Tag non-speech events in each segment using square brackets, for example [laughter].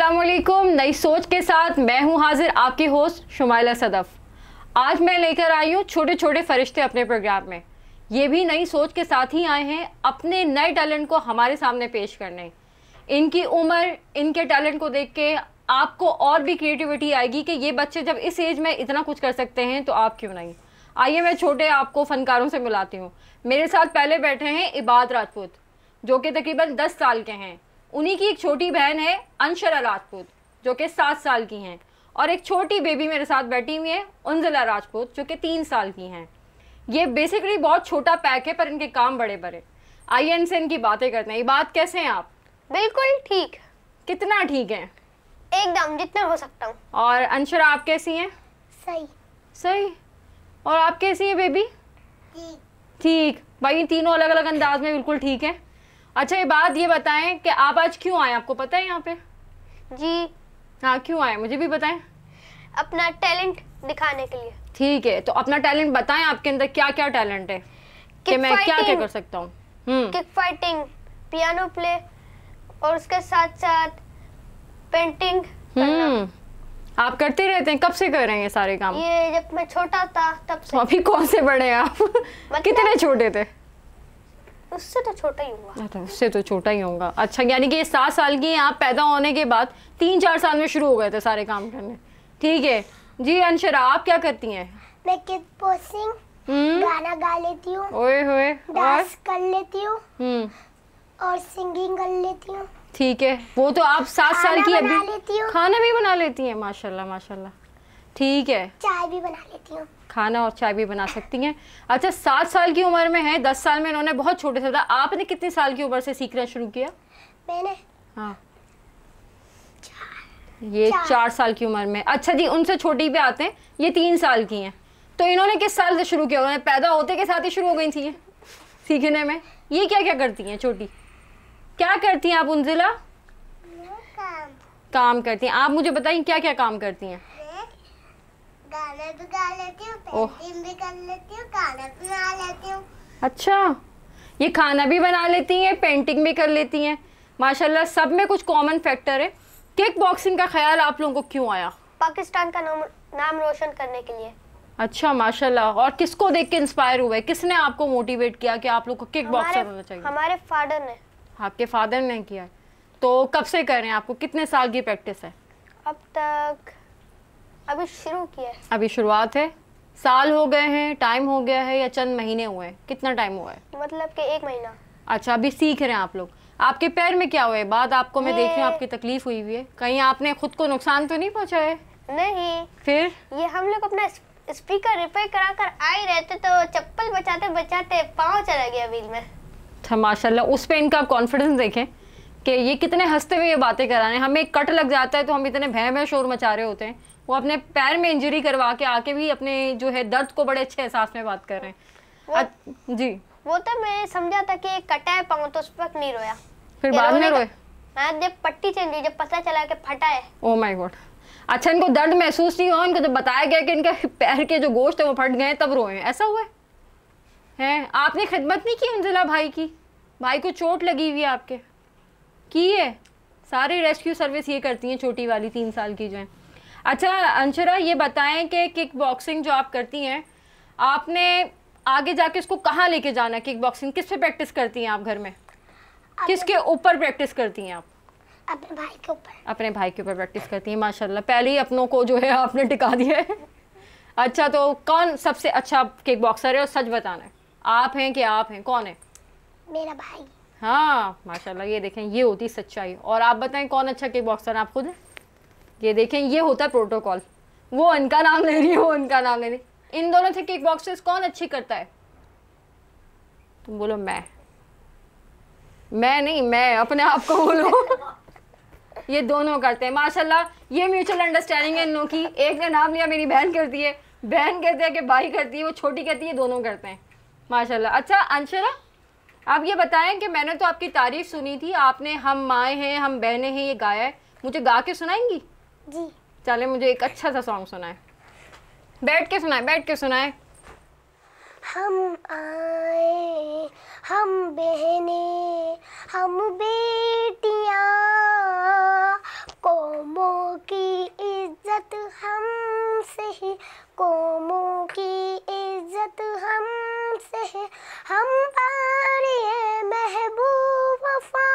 असलकुम नई सोच के साथ मैं हूं हाजिर आपकी होस्ट शुमाइला सदफ आज मैं लेकर आई हूं छोटे छोटे फरिश्ते अपने प्रोग्राम में ये भी नई सोच के साथ ही आए हैं अपने नए टैलेंट को हमारे सामने पेश करने इनकी उम्र इनके टैलेंट को देख के आपको और भी क्रिएटिविटी आएगी कि ये बच्चे जब इस एज में इतना कुछ कर सकते हैं तो आप क्यों नहीं आइए मैं छोटे आपको फ़नकारों से मिलाती हूँ मेरे साथ पहले बैठे हैं इबाद राजपूत जो कि तकरीबन दस साल के हैं उन्हीं की एक छोटी बहन है अंशरा राजपूत जो कि सात साल की हैं और एक छोटी बेबी मेरे साथ बैठी हुई है उंजला राजपूत जो कि तीन साल की हैं ये बेसिकली बहुत छोटा पैक है पर इनके काम बड़े बड़े आइए इनसे इनकी बातें करते हैं ये बात कैसे हैं आप बिल्कुल ठीक कितना ठीक है एकदम जितना हो सकता हूँ और अंशरा आप कैसी हैं सही सही और आप कैसी हैं बेबी ठीक भाई तीनों अलग अलग अंदाज में बिल्कुल ठीक है अच्छा ये बात ये बताएं कि आप आज क्यों आए आपको पता है यहाँ पे जी हाँ क्यों आए मुझे भी बताएं अपना टैलेंट दिखाने के लिए ठीक है तो अपना टैलेंट बताएं आपके अंदर क्या क्या टैलेंट है कि मैं क्या क्या कर सकता हूँ किक फाइटिंग पियानो प्ले और उसके साथ साथ पेंटिंग हम्म आप करते रहते हैं कब से कर रहे हैं ये सारे काम ये जब मैं छोटा था तब से तो अभी कौन से बड़े हैं आप मतलब कितने छोटे थे उससे तो छोटा ही होगा अच्छा उससे तो छोटा ही होगा अच्छा यानी कि सात साल की आप पैदा होने के बाद तीन चार साल में शुरू हो गए थे सारे काम करने ठीक है जी अंशरा आप क्या करती हैं मैं किड पोसिंग हम्म। गाना गा लेती हूँ ओए होए डांस कर लेती हूँ हम्म। और सिंगिंग कर लेती हूँ ठीक है वो तो आप सात साल की अभी खाना भी बना लेती हैं माशाल्लाह माशाल्लाह ठीक है चाय भी बना लेती हूँ खाना और चाय भी बना सकती हैं अच्छा सात साल की उम्र में है दस साल में इन्होंने बहुत छोटे से था आपने कितने साल की उम्र से सीखना शुरू किया मैंने हाँ ये चार, चार साल की उम्र में अच्छा जी उनसे छोटी पे आते हैं ये तीन साल की हैं तो इन्होंने किस साल से शुरू किया उन्होंने पैदा होते के साथ ही शुरू हो गई थी सीखने में ये क्या क्या करती हैं छोटी क्या करती हैं आप उनजिला काम करती हैं आप मुझे बताइए क्या क्या काम करती हैं अच्छा ये खाना भी बना लेती हैं पेंटिंग भी कर लेती हैं माशाल्लाह सब में कुछ कॉमन फैक्टर है किक बॉक्सिंग का ख्याल आप लोगों को क्यों आया पाकिस्तान का नाम नाम रोशन करने के लिए अच्छा माशाल्लाह और किसको देख के इंस्पायर हुए किसने आपको मोटिवेट किया कि आप लोग को किक बॉक्सर होना चाहिए हमारे फादर ने आपके फादर ने किया तो कब से कर रहे हैं आपको कितने साल की प्रैक्टिस है अब तक अभी शुरू किया है अभी शुरुआत है साल हो गए हैं टाइम हो गया है या चंद महीने हुए हैं कितना टाइम हुआ है मतलब कि एक महीना अच्छा अभी सीख रहे हैं आप लोग आपके पैर में क्या हुआ है बात आपको मैं देख रही हूँ आपकी तकलीफ हुई हुई है कहीं आपने खुद को नुकसान तो नहीं पहुँचा है नहीं फिर ये हम लोग अपना स्पीकर रिपेयर करा कर आए रहते तो चप्पल बचाते बचाते पाँव चला गया व्हील में अच्छा माशाल्लाह उस पर इनका कॉन्फिडेंस देखें कि ये कितने हंसते हुए ये बातें करा रहे हैं हमें कट लग जाता है तो हम इतने भय में शोर मचा रहे होते हैं वो अपने पैर में इंजरी करवा के आके भी अपने जो है दर्द को बड़े अच्छे एहसास में बात कर रहे हैं अ, जी वो तो मैं समझा था कि कटा है पाँव तो उस वक्त नहीं रोया फिर बाद में रोए हाँ जब पट्टी चेंज हुई जब पता चला कि फटा है ओ माय गॉड अच्छा इनको दर्द महसूस नहीं हुआ इनको जब तो बताया गया कि इनके पैर के जो गोश्त है वो फट गए तब रोए ऐसा हुआ है आपने खिदमत नहीं की उनजिला भाई की भाई को चोट लगी हुई आपके की है सारी रेस्क्यू सर्विस ये करती हैं छोटी वाली तीन साल की जो है अच्छा अंशरा ये बताएं कि किक बॉक्सिंग जो आप करती हैं आपने आगे जाके इसको कहाँ लेके जाना है किक बॉक्सिंग किस पे प्रैक्टिस करती हैं आप घर में किसके ऊपर प्रैक्टिस करती हैं आप अपने भाई के ऊपर अपने भाई के ऊपर प्रैक्टिस करती हैं माशाल्लाह पहले ही अपनों को जो है आपने टिका दिया है अच्छा तो कौन सबसे अच्छा किक बॉक्सर है और सच बताना है आप हैं कि आप हैं कौन है मेरा भाई हाँ माशाल्लाह ये देखें ये होती सच्चाई और आप बताएं कौन अच्छा किक बॉक्सर है आप खुद हैं ये देखें ये होता है प्रोटोकॉल वो उनका नाम ले रही हो उनका नाम ले रही इन दोनों से किक बॉक्सेस कौन अच्छी करता है तुम बोलो मैं मैं नहीं मैं अपने आप को बोलो ये दोनों करते हैं माशाल्लाह ये म्यूचुअल अंडरस्टैंडिंग है इन लोगों की एक ने नाम लिया मेरी बहन करती है बहन कहते हैं कि भाई करती है वो छोटी कहती है दोनों करते हैं माशाल्लाह अच्छा अंशरा आप ये बताएं कि मैंने तो आपकी तारीफ़ सुनी थी आपने हम माएँ हैं हम बहनें हैं ये गाया है मुझे गा के सुनाएंगी जी चले मुझे एक अच्छा सा सॉन्ग सुनाए बैठ के सुनाए बैठ के सुनाए हम आए हम बहने हम बेटियाँ कौमों की इज्जत हम से ही कौमों की इज्जत हम से है हम आ रहे महबूब वफा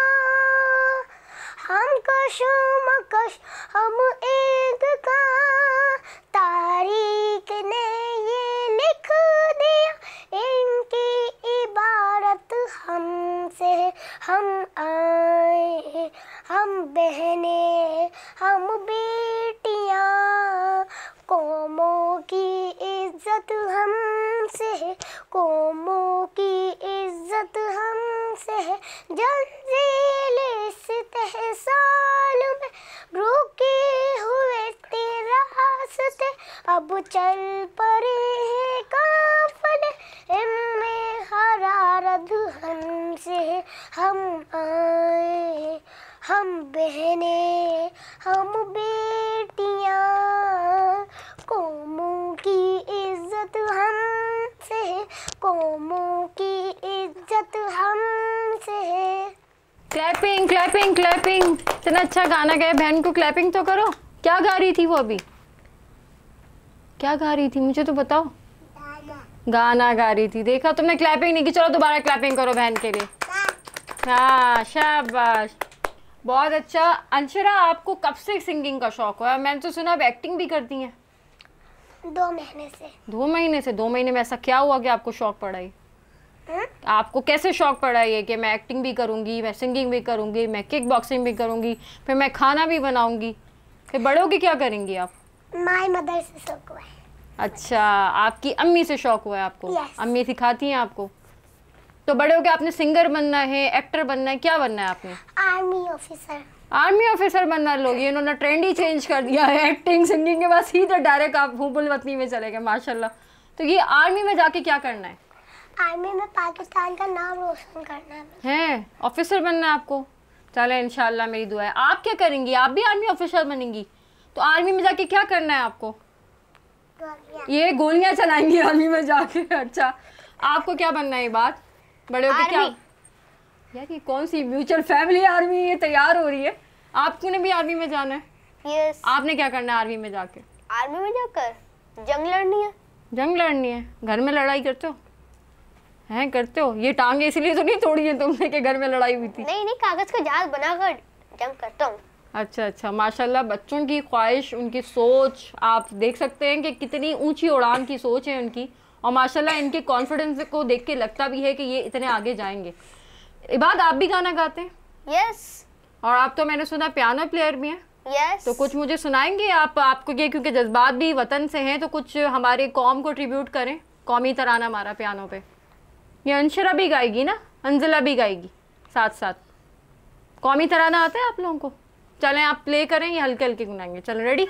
खुशू मकश हम एक चल पड़े हैं काफल इनमें हरारा दुल्हन से हम आए हम बहने हम बेटियाँ कौमों की इज्जत हम से कौमों की इज्जत हम से क्लैपिंग क्लैपिंग क्लैपिंग इतना अच्छा गाना गया बहन को क्लैपिंग तो करो क्या गा रही थी वो अभी क्या गा रही थी मुझे तो बताओ गाना, गा रही थी देखा तुमने तो क्लैपिंग नहीं की चलो दोबारा क्लैपिंग करो बहन के लिए हाँ शाबाश बहुत अच्छा अंशरा आपको कब से सिंगिंग का शौक हुआ मैंने तो सुना आप एक्टिंग भी करती हैं दो महीने से दो महीने से दो महीने में ऐसा क्या हुआ कि आपको शौक पड़ा ये हाँ? आपको कैसे शौक पड़ा ये कि मैं एक्टिंग भी करूँगी मैं सिंगिंग भी करूँगी मैं किक बॉक्सिंग भी करूँगी फिर मैं खाना भी बनाऊँगी फिर बड़ों की क्या करेंगी आप माय मदर से शौक हुआ है अच्छा आपकी अम्मी से शौक हुआ है आपको yes. अम्मी सिखाती हैं आपको तो बड़े हो गए आपने सिंगर बनना है एक्टर बनना है क्या बनना है आपने आर्मी ऑफिसर आर्मी ऑफिसर बनना लोग ये इन्होंने ट्रेंड ही चेंज कर दिया है एक्टिंग सिंगिंग के बाद सीधे डायरेक्ट आप भूबुल वतनी में चले गए माशाल्लाह तो ये आर्मी में जाके क्या करना है आर्मी में पाकिस्तान का नाम रोशन करना है ऑफिसर बनना है आपको चले इनशाला मेरी दुआ है आप क्या करेंगी आप भी आर्मी ऑफिसर बनेंगी तो आर्मी में जाके क्या करना है आपको ये गोलियां चलाएंगी आर्मी में जाके अच्छा आपको क्या बनना है ये बात बड़े होकर क्या यार ये कौन सी म्यूचुअल फैमिली आर्मी ये तैयार हो रही है आपको ने भी आर्मी में जाना है yes. आपने क्या करना है आर्मी में जाके आर्मी में जाकर जंग लड़नी है जंग लड़नी है घर में लड़ाई करते हो हैं करते हो ये टांगे इसलिए तो नहीं तोड़ी है तुमने के घर में लड़ाई हुई थी नहीं नहीं कागज का जहाज बनाकर जंग करता हूँ अच्छा अच्छा माशाल्लाह बच्चों की ख्वाहिश उनकी सोच आप देख सकते हैं कि कितनी ऊंची उड़ान की सोच है उनकी और माशाल्लाह इनके कॉन्फिडेंस को देख के लगता भी है कि ये इतने आगे जाएंगे इबाद आप भी गाना गाते हैं यस yes. और आप तो मैंने सुना पियानो प्लेयर भी हैं yes. तो कुछ मुझे सुनाएंगे आप आपको ये क्योंकि जज्बात भी वतन से हैं तो कुछ हमारे कौम को ट्रिब्यूट करें कौमी तराना हमारा पियानो पे ये अंशरा भी गाएगी ना अंजला भी गाएगी साथ साथ कौमी तराना आता है आप लोगों को चलें आप प्ले करें ये हल्के हल्के गुनाएंगे चलो रेडी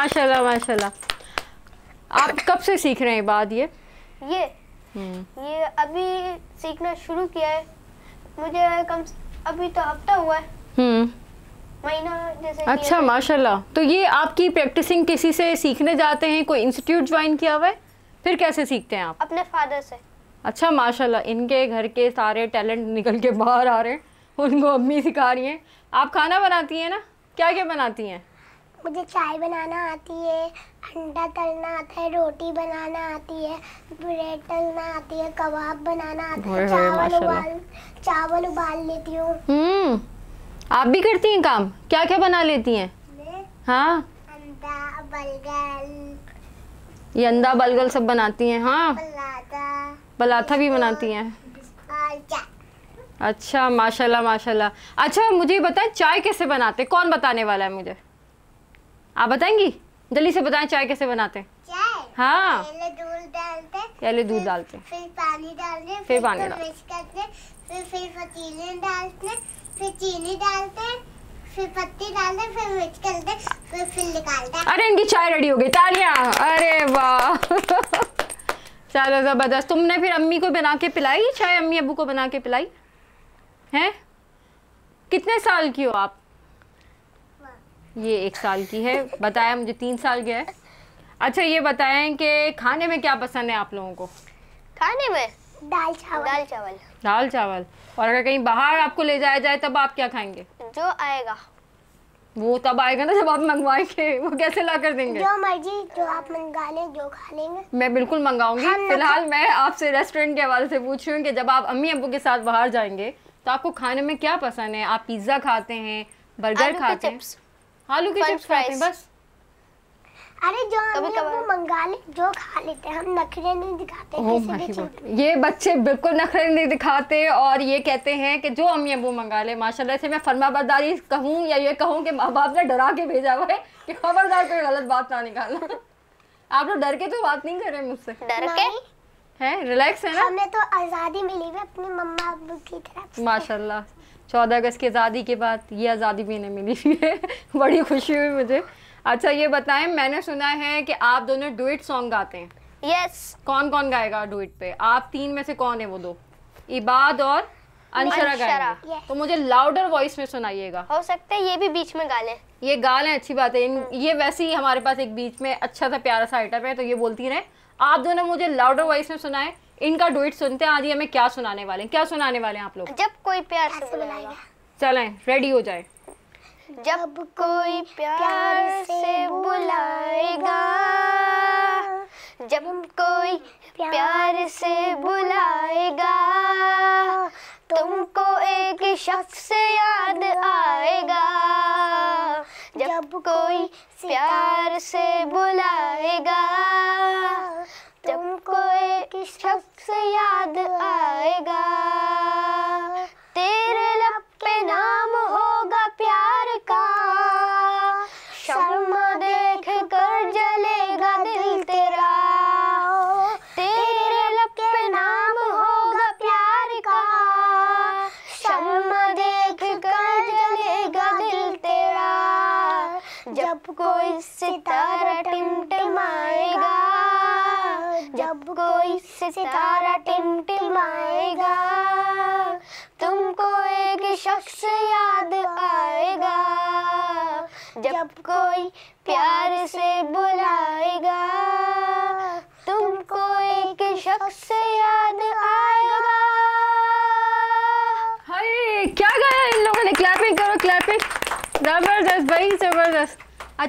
माशाल्लाह माशाल्लाह आप [coughs] कब से सीख रहे हैं बात ये ये हम्म। ये अभी सीखना शुरू किया है मुझे कम अभी तो हफ्ता हुआ है हम्म। महीना अच्छा माशाल्लाह तो ये आपकी प्रैक्टिसिंग किसी से सीखने जाते हैं कोई इंस्टीट्यूट ज्वाइन किया हुआ है फिर कैसे सीखते हैं आप अपने फादर से अच्छा माशाल्लाह इनके घर के सारे टैलेंट निकल के बाहर आ रहे हैं उनको अम्मी सिखा रही हैं आप खाना बनाती हैं ना क्या क्या बनाती हैं मुझे चाय बनाना आती है अंडा तलना आता है रोटी बनाना आती है ब्रेड तलना आती है कबाब बनाना आता है चावल उबाल चावल उबाल लेती हूँ हम्म, आप भी करती हैं काम क्या क्या बना लेती हैं हाँ अंडा बलगल ये अंडा बलगल सब बनाती हैं हाँ बलाथा, बलाथा भी बनाती हैं अच्छा माशाल्लाह माशाल्लाह अच्छा मुझे बताएं चाय कैसे बनाते कौन बताने वाला है मुझे आप बताएंगी जल्दी से बताएं चाय कैसे बनाते चाय हाँ दूध डालते पहले दूध डालते फिर पानी डालते फिर पानी डालते फिर फिर डालते फिर चीनी डालते फिर पत्ती डालते फिर मिक्स करते फिर फिर निकालते अरे इनकी चाय रेडी हो गई तालियां अरे वाह चलो जबरदस्त तुमने फिर अम्मी को बना के पिलाई चाय अम्मी अबू को बना के पिलाई हैं कितने साल की हो आप ये एक साल की है बताया मुझे तीन साल की है अच्छा ये बताएं कि खाने में क्या पसंद है आप लोगों को खाने में दाल चावल दाल चावल दाल चावल और अगर कहीं बाहर आपको ले जाया जाए तब आप क्या खाएंगे जो आएगा वो तब आएगा ना जब आप मंगवाएंगे वो कैसे ला कर देंगे जो मर्जी जो आप मंगा लें जो खा लेंगे मैं बिल्कुल मंगाऊंगी फिलहाल तो- मैं आपसे रेस्टोरेंट के हवाले से पूछ रही हूँ कि जब आप अम्मी अबू के साथ बाहर जाएंगे तो आपको खाने में क्या पसंद है आप पिज्ज़ा खाते हैं बर्गर खाते हैं आलू के चिप्स खाते हैं बस अरे जो कभी कभी वो मंगा ले जो खा लेते हैं हम नखरे नहीं दिखाते oh किसी भी ये बच्चे बिल्कुल नखरे नहीं दिखाते और ये कहते हैं कि जो हम ये वो मंगा ले माशाल्लाह से मैं फरमा बरदारी कहूँ या ये कहूँ कि माँ बाप ने डरा के भेजा हुआ है कि खबरदार कोई गलत बात ना निकालना आप लोग डर के तो बात नहीं कर रहे मुझसे डर के है रिलैक्स है ना हमें तो आज़ादी मिली हुई अपनी मम्मा अबू की तरफ माशाल्लाह चौदह अगस्त की आज़ादी के बाद ये आज़ादी भी इन्हें मिली है [laughs] बड़ी खुशी हुई मुझे अच्छा ये बताएं मैंने सुना है कि आप दोनों डुइट सॉन्ग गाते हैं यस yes. कौन कौन गाएगा डुइट पे आप तीन में से कौन है वो दो इबाद और अंशरा गाएंगे yes. तो मुझे लाउडर वॉइस में सुनाइएगा हो सकता है ये भी बीच में गा लें ये गा लें अच्छी बात है हम्म। ये वैसे ही हमारे पास एक बीच में अच्छा सा प्यारा सा आइटम है तो ये बोलती रहे आप दोनों मुझे लाउडर वॉइस में सुनाएं इनका डुइट सुनते हैं आज ये हमें क्या सुनाने वाले हैं क्या सुनाने वाले हैं आप लोग जब कोई प्यार से बुलाएगा चलें रेडी हो जाए जब कोई प्यार से बुलाएगा जब कोई प्यार से बुलाएगा तुमको एक शख्स से याद आएगा जब कोई प्यार से बुलाएगा तुमको एक शख्स याद आएगा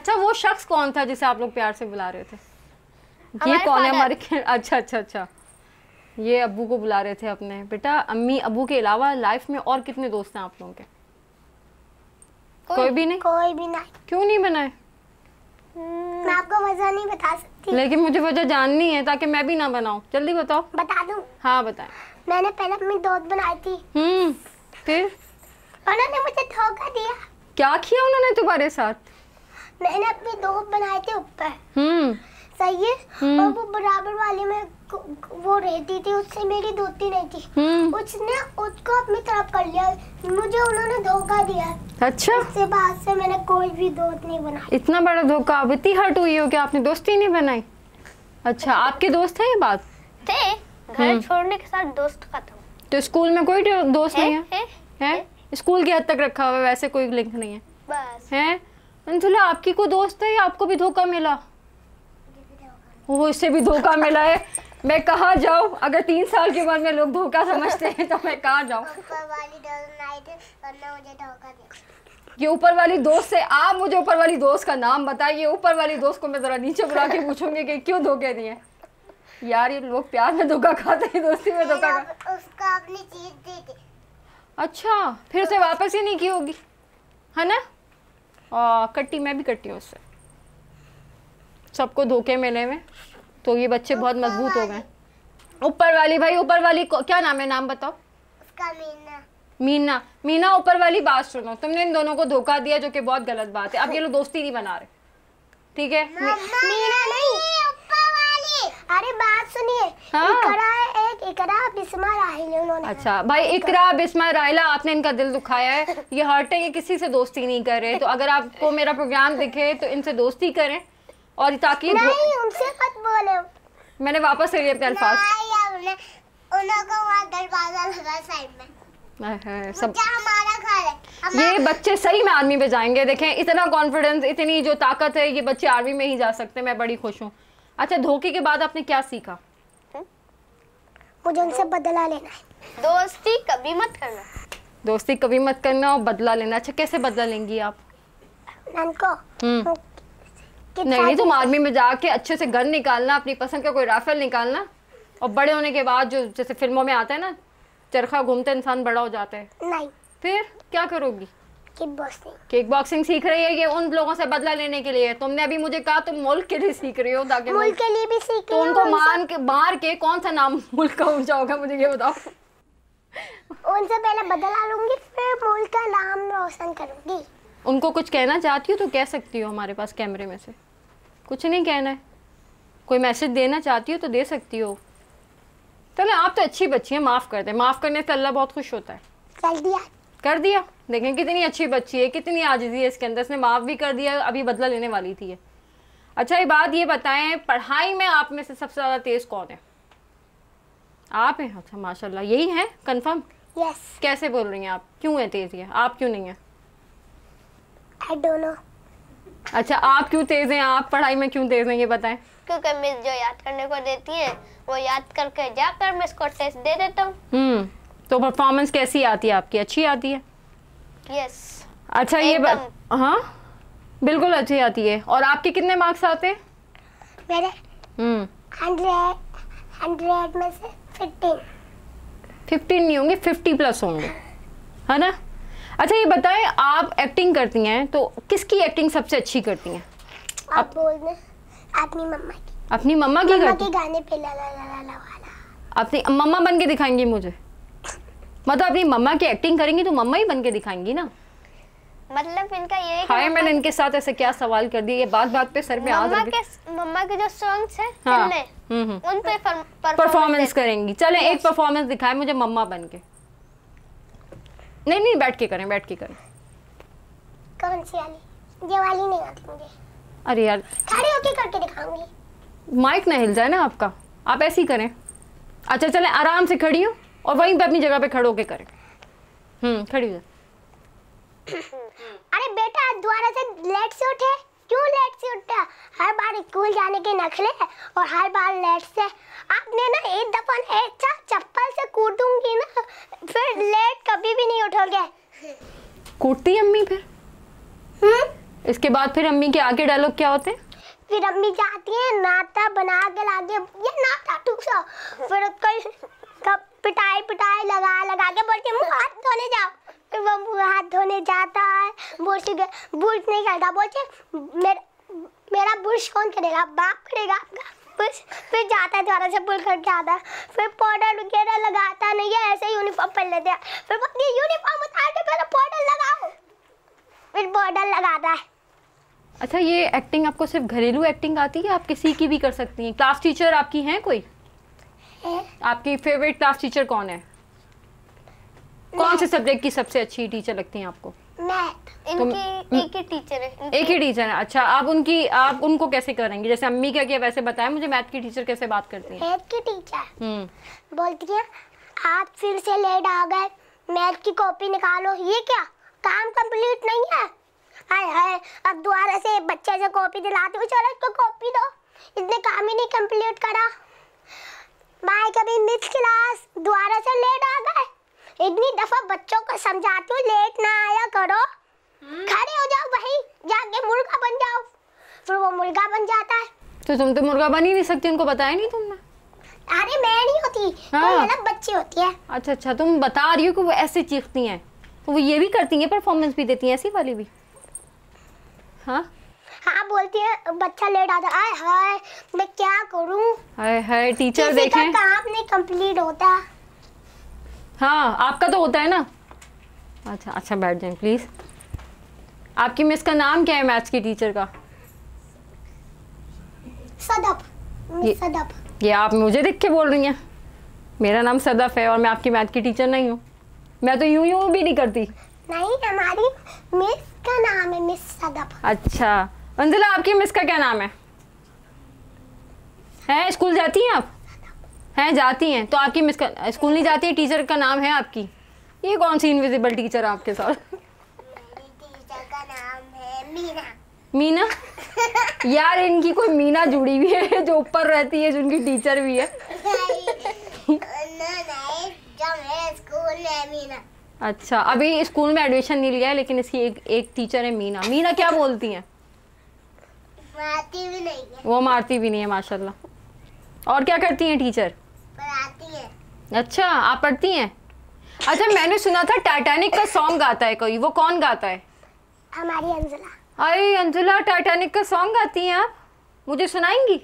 अच्छा वो शख्स कौन था जिसे आप लोग प्यार से बुला रहे थे ये कौन है हमारे अच्छा अच्छा अच्छा ये अबू को बुला रहे थे अपने बेटा अम्मी अबू के अलावा लाइफ में और कितने दोस्त हैं आप लोगों के कोई, कोई भी नहीं कोई भी नहीं क्यों नहीं बनाए हम्म, मैं आपको वजह नहीं बता सकती लेकिन मुझे वजह जाननी है ताकि मैं भी ना बनाऊं जल्दी बताओ बता दूं हाँ बताए मैंने पहले अपनी दोस्त बनाई थी हम्म फिर उन्होंने मुझे धोखा दिया क्या किया उन्होंने तुम्हारे साथ मैंने अपने दो बनाए थे ऊपर हम्म सही है हम्म। और वो बराबर वाले में वो रहती थी उससे मेरी दोस्ती नहीं थी हम्म। उसने उसको अपनी तरफ कर लिया मुझे उन्होंने धोखा दिया अच्छा उससे बाद से मैंने कोई भी दोस्त नहीं बनाया इतना बड़ा धोखा अब इतनी हर्ट हुई हो कि आपने दोस्ती नहीं बनाई अच्छा आपके दोस्त है ये बात थे घर हम्म। छोड़ने के साथ दोस्त खत्म तो स्कूल में कोई दोस्त नहीं है, है? है? स्कूल की हद तक रखा हुआ वैसे कोई लिंक नहीं है बस है अंजुला आपकी कोई दोस्त है या आपको भी धोखा मिला ओह इससे भी धोखा मिला है मैं कहा जाऊँ अगर तीन साल के बाद में लोग धोखा समझते हैं तो मैं कहा जाऊँ ये ऊपर वाली दोस्त से आप मुझे ऊपर वाली दोस्त का नाम बताइए ऊपर वाली दोस्त को मैं ज़रा नीचे बुला के पूछूंगी कि क्यों धोखे दिए यार ये लोग प्यार में धोखा खाते हैं दोस्ती में धोखा खा अपनी चीज दी थी अच्छा फिर उसे वापस ही नहीं की होगी है ना कट्टी मैं भी कट्टी हूँ उससे सबको धोखे मिले हुए तो ये बच्चे बहुत मजबूत हो गए ऊपर वाली भाई ऊपर वाली क्या नाम है नाम बताओ मीना मीना मीना ऊपर वाली बात सुनो तुमने इन दोनों को धोखा दिया जो कि बहुत गलत बात है अब ये लोग दोस्ती नहीं बना रहे ठीक है मीना नहीं अरे बात सुनिए हाँ? एक इकरा बिस्मा उन्होंने अच्छा भाई इकरा बिस्मा राहिला आपने इनका दिल दुखाया है [laughs] ये हार्ट है ये किसी से दोस्ती नहीं कर रहे तो अगर आपको मेरा प्रोग्राम दिखे तो इनसे दोस्ती करें और ताकि नहीं उनसे मत बोले मैंने वापस ले लिया अपने अल्फाज सब ये बच्चे सही में आर्मी में जाएंगे देखें इतना कॉन्फिडेंस इतनी जो ताकत है ये बच्चे आर्मी में ही जा सकते हैं मैं बड़ी खुश हूँ अच्छा धोखे के बाद आपने क्या सीखा हम्म? मुझे उनसे बदला लेना है दोस्ती कभी मत करना दोस्ती कभी मत करना और बदला लेना अच्छा कैसे बदला लेंगी आप हम्म। नहीं तुम आर्मी में जाके अच्छे से गन निकालना अपनी पसंद का कोई राइफल निकालना और बड़े होने के बाद जो जैसे फिल्मों में आता है ना चरखा घूमते इंसान बड़ा हो जाता है नहीं फिर क्या करोगी किकबॉक्सिंग सीख रही है ये उन लोगों से बदला लेने के लिए तुमने अभी मुझे कहा तुम मुल्क के लिए सीख रही हो ताकि मुल्क के लिए भी सीख तो उनको मान के मार के कौन सा नाम मुल्क का ऊंचा होगा मुझे ये बताओ उनसे पहले बदला लूंगी फिर मुल्क का नाम रोशन करूंगी उनको कुछ कहना चाहती हो तो कह सकती हो हमारे पास कैमरे में से कुछ नहीं कहना है कोई मैसेज देना चाहती हो तो दे सकती हो चले आप तो अच्छी बच्ची है माफ़ कर दे माफ़ करने से अल्लाह बहुत खुश होता है जल्दी आ कर दिया देखें कितनी अच्छी बच्ची है कितनी आजिजी है इसके अंदर इसने माफ़ भी कर दिया अभी बदला लेने वाली थी अच्छा ये बात ये बताएं पढ़ाई में आप में से सबसे ज़्यादा तेज़ कौन है आप हैं अच्छा माशाल्लाह यही है कंफर्म यस yes. कैसे बोल रही हैं आप क्यों है तेज़ ये आप क्यों नहीं है आई डोंट नो अच्छा आप क्यों तेज़ हैं आप पढ़ाई में क्यों तेज़ हैं ये बताएं क्योंकि मिस जो याद करने को देती है वो याद करके जाकर मैं इसको टेस्ट दे देता हूँ हम्म। तो परफॉर्मेंस कैसी आती है आपकी अच्छी आती है yes. अच्छा ये हाँ बिल्कुल अच्छी आती है और आपके कितने मार्क्स आते हैं मेरे हम्म। में से फिफ्टीन फिफ्टीन नहीं होंगे फिफ्टी प्लस होंगे है ना अच्छा ये बताएं आप एक्टिंग करती हैं तो किसकी एक्टिंग सबसे अच्छी करती हैं आप, आप बोल अपनी मम्मा की अपनी मम्मा की मम्मा के गाने पे ला ला ला ला वाला अपनी मम्मा बन के दिखाएंगी मुझे मतलब अपनी मम्मा की एक्टिंग करेंगी तो मम्मा ही बन के दिखाएंगी ना मतलब इनका ये हाय मैंने इनके साथ ऐसे क्या सवाल कर दिए ये बात बात पे सर में मम्मा के मम्मा के जो सॉन्ग्स हैं हाँ, हम्म, हम्म। उन पे परफॉर्मेंस करेंगी चले एक परफॉर्मेंस दिखाए मुझे मम्मा बन के नहीं नहीं बैठ के करें बैठ के करें कौन सी वाली ये वाली नहीं आती मुझे अरे यार खड़े होके करके दिखाऊंगी माइक ना हिल जाए ना आपका आप ऐसे ही करें अच्छा चले आराम से खड़ी हो और वहीं पे अपनी जगह पे खड़ो के करें हम्म खड़ी हो अरे बेटा दोबारा से लेट से उठे क्यों लेट से उठते हर बार स्कूल जाने के नखले और हर बार लेट से आपने ना एक दफा अच्छा चप्पल से कूद दूंगी ना फिर लेट कभी भी नहीं उठोगे कूटती अम्मी फिर हम्म इसके बाद फिर अम्मी के आगे डायलॉग क्या होते फिर अम्मी जाती है नाता बना के लाके ये नाता टूसो फिर कल पिटाई पिटाई लगा लगा के बोलती मुँह हाथ धोने जाओ फिर तो वो मुँह हाथ धोने जाता है बोलती बुर्श नहीं करता बोलते मेर, मेरा बुर्श कौन करेगा बाप करेगा आपका फिर जाता है दोबारा से पुल करके आता है फिर पाउडर वगैरह लगाता नहीं है ऐसे यूनिफॉर्म पहन लेते हैं फिर बोलती यूनिफॉर्म उतार के पहले पाउडर लगाओ फिर पाउडर लगाता है अच्छा ये एक्टिंग आपको सिर्फ घरेलू एक्टिंग आती है आप किसी की भी कर सकती हैं क्लास टीचर आपकी हैं कोई आपकी फेवरेट क्लास टीचर कौन है कौन से सब्जेक्ट की सबसे अच्छी टीचर लगती हैं आपको तो मैथ इनकी एक ही टीचर है एक ही टीचर है अच्छा आप उनकी आप उनको कैसे करेंगे जैसे अम्मी क्या किया वैसे बताएं मुझे मैथ की टीचर कैसे बात करती है मैथ की टीचर हम्म। बोलती है आप फिर से लेट आ गए मैथ की कॉपी निकालो ये क्या काम कंप्लीट नहीं है हाय हाय अब दोबारा से बच्चे से कॉपी दिलाते हो चलो इसको कॉपी दो इसने काम ही नहीं कंप्लीट करा मैं कभी मिस क्लास दोबारा से लेट आ गए इतनी दफा बच्चों को समझाती हूँ लेट ना आया करो हम्म। खड़े हो जाओ भाई जाके मुर्गा बन जाओ फिर वो मुर्गा बन जाता है तो तुम तो मुर्गा बन ही नहीं सकती उनको बताया नहीं तुमने अरे मैं नहीं होती हाँ। कोई अलग बच्ची होती है अच्छा अच्छा तुम बता रही हो कि वो ऐसे चीखती हैं तो वो ये भी करती हैं परफॉर्मेंस भी देती हैं ऐसी वाली भी हाँ हाँ बोलती है बच्चा लेट आता है हाय मैं क्या करूँ हाय हाय टीचर देखें किसी का काम नहीं कंप्लीट होता हाँ आपका तो होता है ना अच्छा अच्छा बैठ जाएं प्लीज आपकी मिस का नाम क्या है मैथ्स की टीचर का सदप ये, सदप ये आप मुझे देख के बोल रही हैं मेरा नाम सदफ है और मैं आपकी मैथ की टीचर नहीं हूँ मैं तो यूं यूं भी नहीं करती नहीं हमारी मिस का नाम है मिस सदप अच्छा अंजिला आपकी मिस का क्या नाम है हैं स्कूल जाती हैं आप हैं जाती हैं तो आपकी मिस का स्कूल नहीं जाती है टीचर का नाम है आपकी ये कौन सी इनविजिबल टीचर है आपके साथ मीना मीना यार इनकी कोई मीना जुड़ी हुई है जो ऊपर रहती है जो उनकी टीचर भी है अच्छा अभी स्कूल में एडमिशन नहीं लिया है लेकिन इसकी एक एक टीचर है मीना मीना क्या बोलती हैं मारती भी नहीं है वो मारती भी नहीं है माशाल्लाह और क्या करती हैं टीचर पढ़ाती हैं अच्छा आप पढ़ती हैं अच्छा मैंने सुना था टाइटैनिक का सॉन्ग गाता है कोई वो कौन गाता है हमारी अंजुला अरे अंजुला टाइटैनिक का सॉन्ग गाती हैं आप मुझे सुनाएंगी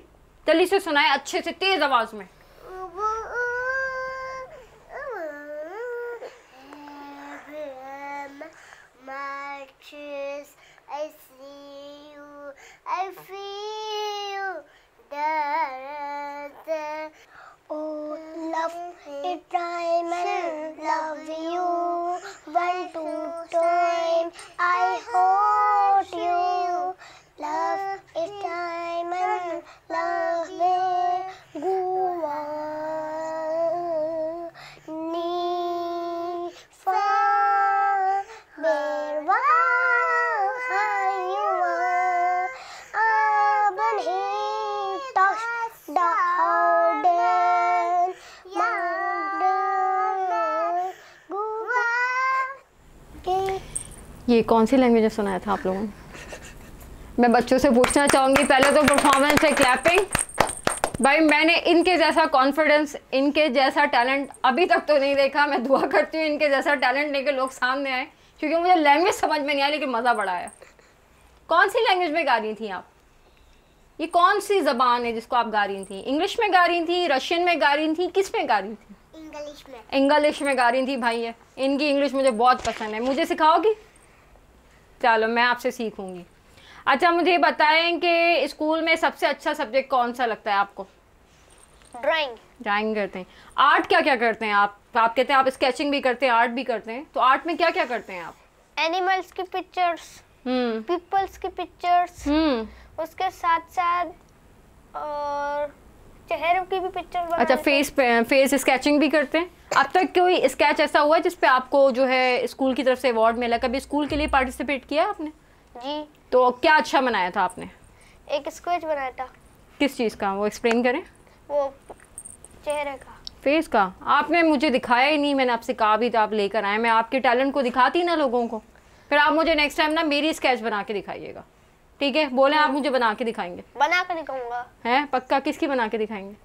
जल्दी से सुनाए अच्छे से तेज आवाज में I I feel that. Uh, oh, love it time and love you. One, two time. I ये कौन सी लैंग्वेज में सुनाया था आप लोगों ने मैं बच्चों से पूछना चाहूँगी पहले तो परफॉर्मेंस है क्लैपिंग भाई मैंने इनके जैसा कॉन्फिडेंस इनके जैसा टैलेंट अभी तक तो नहीं देखा मैं दुआ करती हूँ इनके जैसा टैलेंट लेके लोग सामने आए क्योंकि मुझे लैंग्वेज समझ में नहीं आई लेकिन मज़ा बड़ा आया कौन सी लैंग्वेज में गा रही थी आप ये कौन सी जबान है जिसको आप गा रही थी इंग्लिश में गा रही थी रशियन में गा रही थी किस में गा रही थी इंग्लिश में इंग्लिश में गा रही थी भाई ये इनकी इंग्लिश मुझे बहुत पसंद है मुझे सिखाओगी चलो मैं आपसे सीखूंगी अच्छा मुझे बताएं कि स्कूल में सबसे अच्छा सब्जेक्ट कौन सा लगता है आपको ड्राइंग ड्राइंग करते हैं आर्ट क्या क्या करते हैं आप आप कहते हैं आप स्केचिंग भी करते हैं आर्ट भी करते हैं तो आर्ट में क्या क्या करते हैं आप एनिमल्स की पिक्चर्स हम्म। पीपल्स की पिक्चर्स हम्म। उसके साथ साथ और चेहरे की भी पिक्चर अच्छा फेस तो। पे, फेस स्केचिंग भी करते हैं अब तक कोई स्केच ऐसा हुआ जिस पे आपको जो है स्कूल की तरफ से अवार्ड मिला कभी स्कूल के लिए पार्टिसिपेट किया आपने जी तो क्या अच्छा बनाया था आपने एक स्केच बनाया था किस चीज़ का वो एक्सप्लेन करें वो चेहरे का फेस का आपने मुझे दिखाया ही नहीं मैंने आपसे कहा भी था आप लेकर आए मैं आपके टैलेंट को दिखाती ना लोगों को फिर आप मुझे नेक्स्ट टाइम ना मेरी स्केच बना के दिखाइएगा ठीक है बोले आप हाँ। मुझे बना के दिखाएंगे बना के दिखाऊंगा है पक्का किसकी बना के दिखाएंगे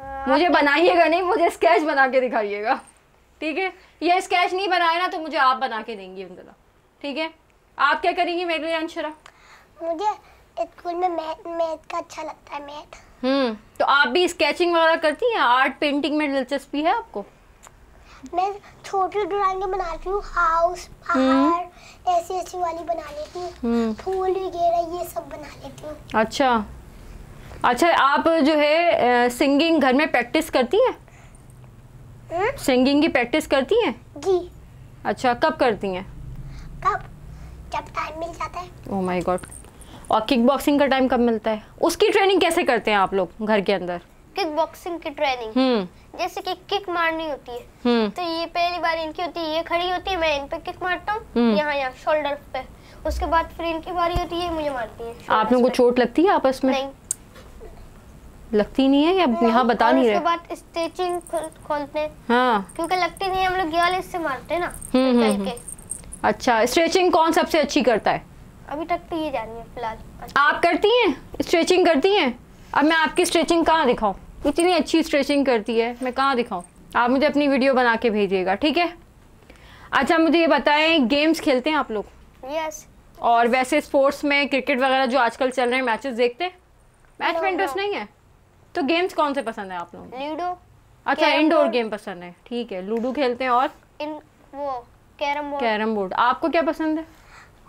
हाँ। मुझे बनाइएगा नहीं मुझे स्केच बना के दिखाइएगा ठीक है ये स्केच नहीं बनाया ना तो मुझे आप बना के देंगी इंदिरा ठीक है आप क्या करेंगी मेरे लिए अंशरा मुझे स्कूल में मैथ मैथ का अच्छा लगता है मैथ हम्म तो आप भी स्केचिंग वगैरह करती हैं आर्ट पेंटिंग में दिलचस्पी है आपको मैं छोटी ड्राइंग बनाती हूँ हाउस हम्म। पहाड़ ऐसी ऐसी वाली बना लेती हूँ हम्म। फूल वगैरह ये सब बना लेती हूँ अच्छा अच्छा आप जो है सिंगिंग घर में प्रैक्टिस करती हैं हम्म? सिंगिंग की प्रैक्टिस करती हैं जी अच्छा कब करती हैं कब जब टाइम मिल जाता है ओह माय गॉड और किक बॉक्सिंग का टाइम कब मिलता है उसकी ट्रेनिंग कैसे करते हैं आप लोग घर के अंदर किक बॉक्सिंग की ट्रेनिंग हम्म जैसे कि किक मारनी होती है हम्म। तो ये पहली बार इनकी होती है ये खड़ी होती है मैं इन पे किक मारता हूँ हम्म। यहाँ यहाँ शोल्डर पे उसके बाद फिर इनकी बारी होती है मुझे मारती है आप लोगों को चोट लगती है आपस में नहीं लगती नहीं है या यहाँ बता नहीं रहे बात स्टेचिंग खोलते हैं हाँ क्योंकि लगती नहीं है हम लोग ग्याल इससे मारते हैं ना हम्म, अच्छा स्ट्रेचिंग कौन सबसे अच्छी करता है अभी तक तो ये जा रही है फिलहाल आप करती हैं स्ट्रेचिंग करती हैं अब मैं आपकी स्ट्रेचिंग कहाँ दिखाऊँ इतनी अच्छी स्ट्रेचिंग करती है मैं कहाँ दिखाऊँ आप मुझे अपनी वीडियो बना के भेजिएगा ठीक है अच्छा मुझे ये बताएं गेम्स खेलते हैं आप लोग यस yes. और वैसे स्पोर्ट्स में क्रिकेट वगैरह जो आजकल चल रहे हैं मैचेस देखते हैं मैच में इंटरेस्ट नहीं है तो गेम्स कौन से पसंद है आप लोगों को लूडो अच्छा इंडोर गेम पसंद है ठीक है लूडो खेलते हैं और इन वो कैरम बोर्ड कैरम बोर्ड आपको क्या पसंद है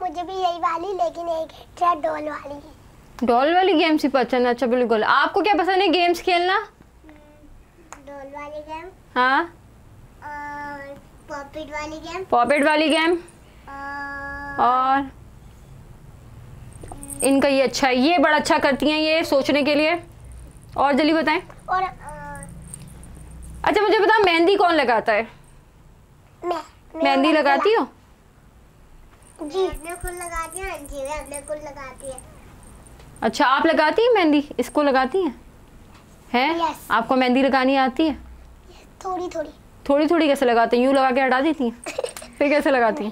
मुझे भी यही वाली लेकिन एक डॉल वाली डॉल वाली गेम्स ही पसंद है अच्छा बिल्कुल आपको क्या पसंद है गेम्स खेलना डॉल वाली गेम हाँ पॉपेट वाली गेम पॉपेट वाली गेम और इनका ये अच्छा है ये बड़ा अच्छा करती हैं ये सोचने के लिए और जल्दी बताएं और आ... अच्छा मुझे बताओ मेहंदी कौन लगाता है मैं, मेहंदी लगाती हो जी मैं खुद लगाती हूँ जी हाँ मैं खुद लगाती है अच्छा आप लगाती हैं मेहंदी इसको लगाती हैं हैं yes. आपको मेहंदी लगानी आती है थोड़ी थोड़ी थोड़ी थोड़ी कैसे लगाते हैं यूँ लगा के हटा देती हैं [laughs] फिर कैसे लगाती हैं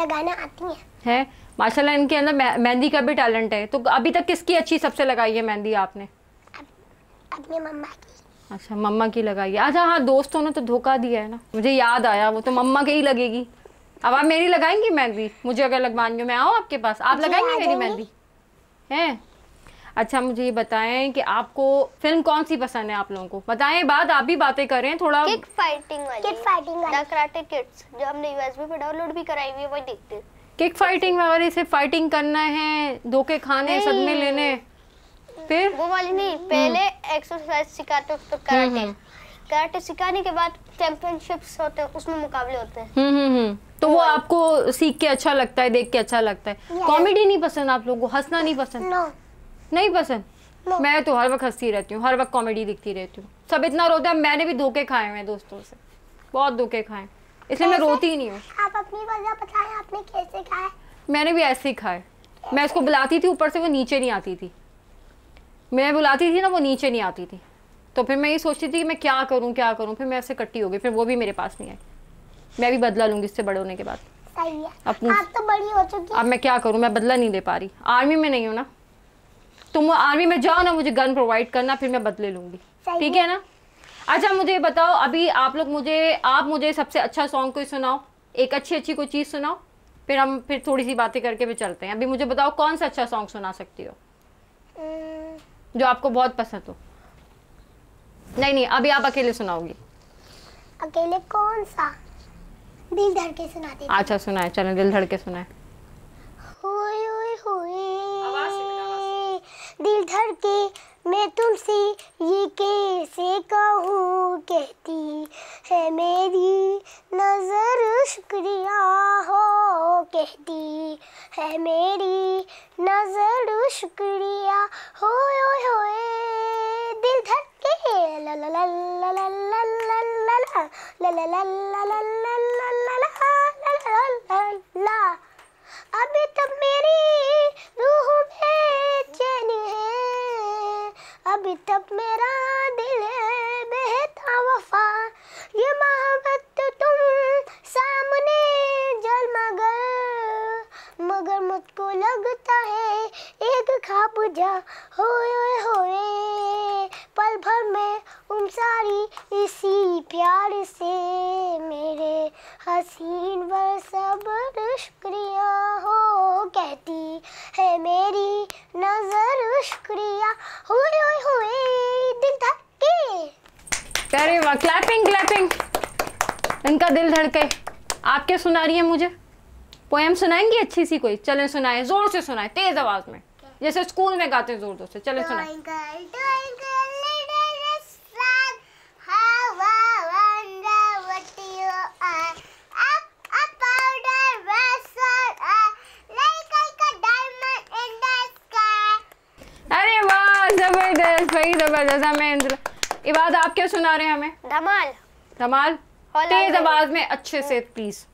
लगाना आती है, है? माशाल्लाह इनके अंदर मेहंदी का भी टैलेंट है तो अभी तक किसकी अच्छी सबसे लगाई है मेहंदी आपने अपने मम्मा की अच्छा मम्मा की लगाई है अच्छा हाँ दोस्तों ने तो धोखा दिया है ना मुझे याद आया वो तो मम्मा के ही लगेगी अब आप मेरी लगाएंगी मेहंदी मुझे अगर लगवानी हो मैं आऊँ आपके पास आप लगाएंगे मेरी मेहंदी है अच्छा मुझे ये बताएं कि आपको फिल्म कौन सी पसंद है आप लोगों को बताएं बाद आप भी बातें कर रहे हैं थोड़ा किक फाइटिंग वाली किक फाइटिंग वाली कराटे किड्स जो हमने यूएस में डाउनलोड भी कराई हुई है वही देखते हैं किक फाइटिंग वाली से फाइटिंग करना है धोखे खाने सदमे लेने फिर वो वाली नहीं पहले एक्सरसाइज हम्म। सिखाते उस पर कराटे कराटे सिखाने के बाद चैंपियनशिप्स होते हैं उसमें मुकाबले होते हैं हम्म हम्म, हम्म। तो वो आपको सीख के अच्छा लगता है देख के अच्छा लगता है कॉमेडी नहीं पसंद आप लोगों को हंसना नहीं पसंद नहीं पसंद no. मैं तो हर वक्त हंसती रहती हूँ हर वक्त कॉमेडी दिखती रहती हूँ सब इतना रोते हैं मैंने भी धोखे खाए हुए हैं दोस्तों से बहुत धोखे खाए इसलिए मैं रोती नहीं हूँ आप अपनी वजह बताएं आपने कैसे खाए मैंने भी ऐसे ही खाए मैं उसको बुलाती थी ऊपर से वो नीचे नहीं आती थी मैं बुलाती थी ना वो नीचे नहीं आती थी तो फिर मैं ये सोचती थी कि मैं क्या करूँ क्या करूँ फिर मैं ऐसे कट्टी हो गई फिर वो भी मेरे पास नहीं आई मैं भी बदला लूंगी इससे बड़े होने के बाद आप तो बड़ी हो चुकी अब मैं क्या करूँ मैं बदला नहीं ले पा रही आर्मी में नहीं हूँ ना तुम आर्मी में जाओ ना मुझे गन प्रोवाइड करना फिर मैं बदले लूंगी ठीक है ना अच्छा मुझे बताओ अभी आप लोग मुझे आप मुझे सबसे अच्छा सॉन्ग कोई सुनाओ एक अच्छी अच्छी कोई चीज़ सुनाओ फिर हम फिर थोड़ी सी बातें करके भी चलते हैं अभी मुझे बताओ कौन सा अच्छा सॉन्ग सुना सकती हो हम्म। जो आपको बहुत पसंद हो नहीं नहीं अभी आप अकेले सुनाओगी अकेले कौन सा दिल धड़के सुना अच्छा सुनाए चलो दिल धड़के सुनाए दिल धड़के मैं तुमसे ये कैसे कहूँ कहती है मेरी नज़र शुक्रिया हो कहती है मेरी नज़र शुक्रिया हो दिल धड़के अभी तक मेरा दिल बेहता वफा ये महाबत तुम सामने मुझको लगता है एक खाप जा होए होए पल भर में उम सारी इसी प्यार से मेरे हसीन पर सब शुक्रिया हो कहती है मेरी नजर शुक्रिया होए होए दिल धक अरे वाह क्लैपिंग क्लैपिंग इनका दिल धड़के आप क्या सुना रही है मुझे पोएम सुनाएंगी अच्छी सी कोई चले सुनाए जोर से सुनाए तेज आवाज में जैसे स्कूल में गाते जोर जोर से चले सुनाए आप क्या सुना रहे हैं हमें धमाल धमाल तेज आवाज में अच्छे से प्लीज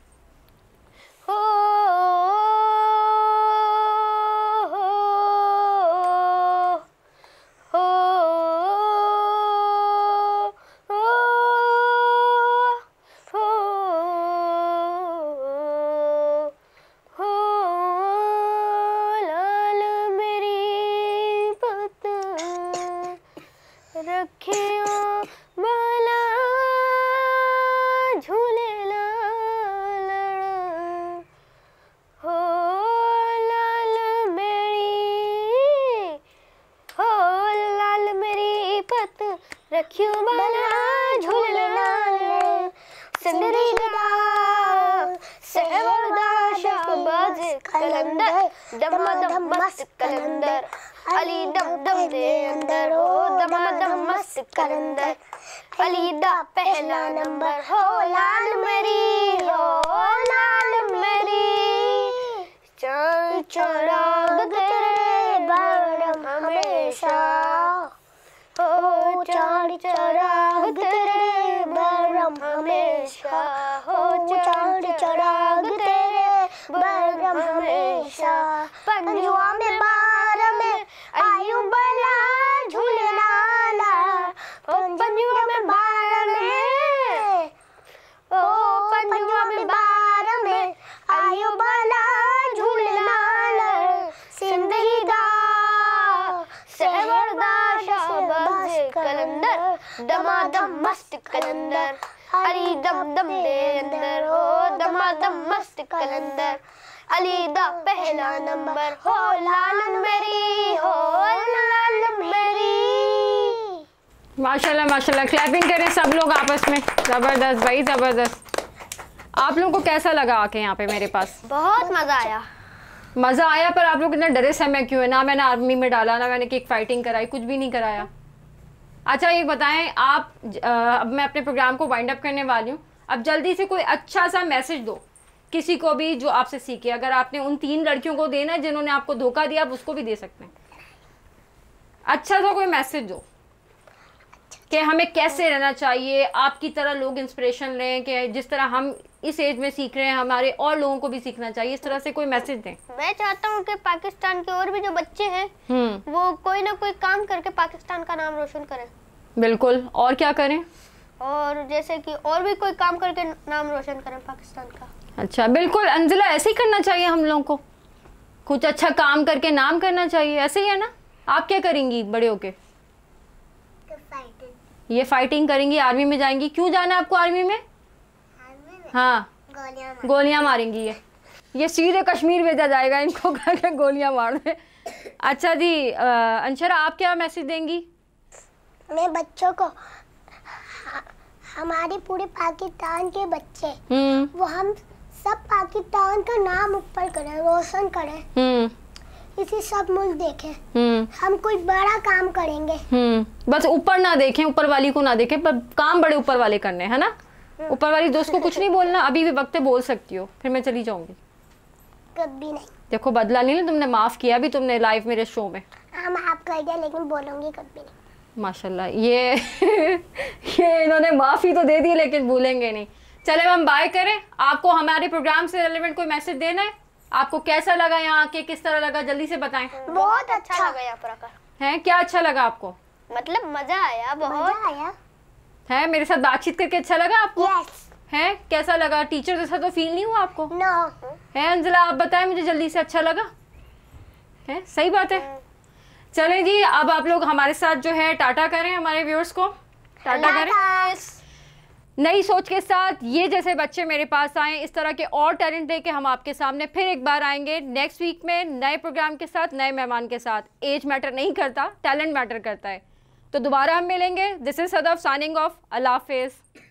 दम दम दे अंदर हो दमा दम मस्त कलंदर अली दा पहला नंबर हो लाल मेरी हो लाल मेरी माशाल्लाह माशाल्लाह क्लैपिंग करें सब लोग आपस में ज़बरदस्त भाई ज़बरदस्त आप लोगों को कैसा लगा आके यहाँ पे मेरे पास बहुत मज़ा आया मज़ा आया पर आप लोग इतना डरे समय क्यों है ना मैंने आर्मी में डाला ना मैंने किक फाइटिंग कराई कुछ भी नहीं कराया अच्छा ये बताएं आप अब मैं अपने प्रोग्राम को वाइंड अप करने वाली हूँ अब जल्दी से कोई अच्छा सा मैसेज दो किसी को भी जो आपसे सीखे अगर आपने उन तीन लड़कियों को देना जिन्होंने आपको धोखा दिया आप उसको भी दे सकते हैं अच्छा सा कोई मैसेज दो कि हमें कैसे रहना चाहिए आपकी तरह लोग इंस्पिरेशन लें कि जिस तरह हम इस एज में सीख रहे हैं हमारे और लोगों को भी सीखना चाहिए इस तरह से कोई मैसेज दें मैं चाहता हूँ कि पाकिस्तान के और भी जो बच्चे हैं हम्म। वो कोई ना कोई काम करके पाकिस्तान का नाम रोशन करें बिल्कुल और क्या करें और जैसे कि और भी कोई काम करके नाम रोशन करें पाकिस्तान का अच्छा बिल्कुल अंजिला ऐसे ही करना चाहिए हम लोगों को कुछ अच्छा काम करके नाम करना चाहिए ऐसे ही है ना आप क्या करेंगी बड़े होके ये फाइटिंग करेंगी आर्मी में जाएंगी क्यों जाना है आपको आर्मी में, में? हाँ गोलियां, मारेंगी ये ये सीधे कश्मीर भेजा जाएगा इनको करके गोलियां मारने अच्छा जी अंशरा आप क्या मैसेज देंगी मैं बच्चों को हमारे पूरे पाकिस्तान के बच्चे हम्म। वो हम सब पाकिस्तान का नाम ऊपर करें रोशन करें हम्म। इसे सब मुल्क देखे हम्म। हम कोई बड़ा काम करेंगे हम्म। बस ऊपर ना देखें ऊपर वाली को ना देखें पर काम बड़े ऊपर वाले करने है ना हाँ। ऊपर वाली दोस्त को कुछ नहीं बोलना अभी भी वक्त बोल सकती हो फिर मैं चली जाऊंगी कभी नहीं देखो बदला नहीं ना तुमने माफ किया अभी तुमने लाइव मेरे शो में हाँ माफ कर दिया लेकिन बोलूंगी कभी नहीं माशाल्लाह ये [laughs] ये इन्होंने माफ़ी तो दे दी लेकिन भूलेंगे नहीं चले हम बाय करें आपको हमारे प्रोग्राम से रिलेवेंट कोई मैसेज देना है आपको कैसा लगा यहाँ आके किस तरह लगा जल्दी से बताएं बहुत अच्छा, अच्छा। लगा यहाँ पर आकर है क्या अच्छा लगा आपको मतलब मजा आया बहुत मजा आया है मेरे साथ बातचीत करके अच्छा लगा आपको yes. है कैसा लगा टीचर जैसा तो फील नहीं हुआ आपको no. है अंजला आप बताएं मुझे जल्दी से अच्छा लगा है सही बात है हम्म। चले जी अब आप लोग हमारे साथ जो है टाटा करें हमारे व्यूअर्स को टाटा करें नई सोच के साथ ये जैसे बच्चे मेरे पास आए इस तरह के और टैलेंट लेके हम आपके सामने फिर एक बार आएंगे नेक्स्ट वीक में नए प्रोग्राम के साथ नए मेहमान के साथ एज मैटर नहीं करता टैलेंट मैटर करता है तो दोबारा हम मिलेंगे this is Sadaf signing off अलाफेज़ हाफिज़